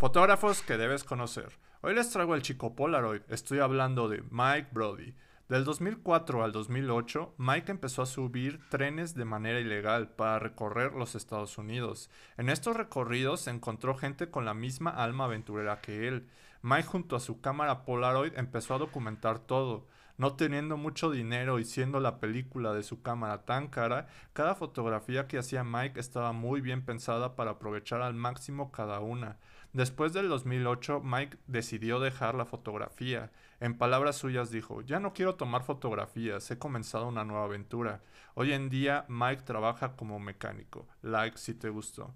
Fotógrafos que debes conocer. Hoy les traigo el chico Polaroid. Estoy hablando de Mike Brody. Del 2004 al 2008, Mike empezó a subir trenes de manera ilegal para recorrer los Estados Unidos. En estos recorridos encontró gente con la misma alma aventurera que él. Mike junto a su cámara Polaroid empezó a documentar todo. No teniendo mucho dinero y siendo la película de su cámara tan cara, cada fotografía que hacía Mike estaba muy bien pensada para aprovechar al máximo cada una. Después del 2008, Mike decidió dejar la fotografía. En palabras suyas dijo, ya no quiero tomar fotografías, he comenzado una nueva aventura. Hoy en día Mike trabaja como mecánico. Like si te gustó.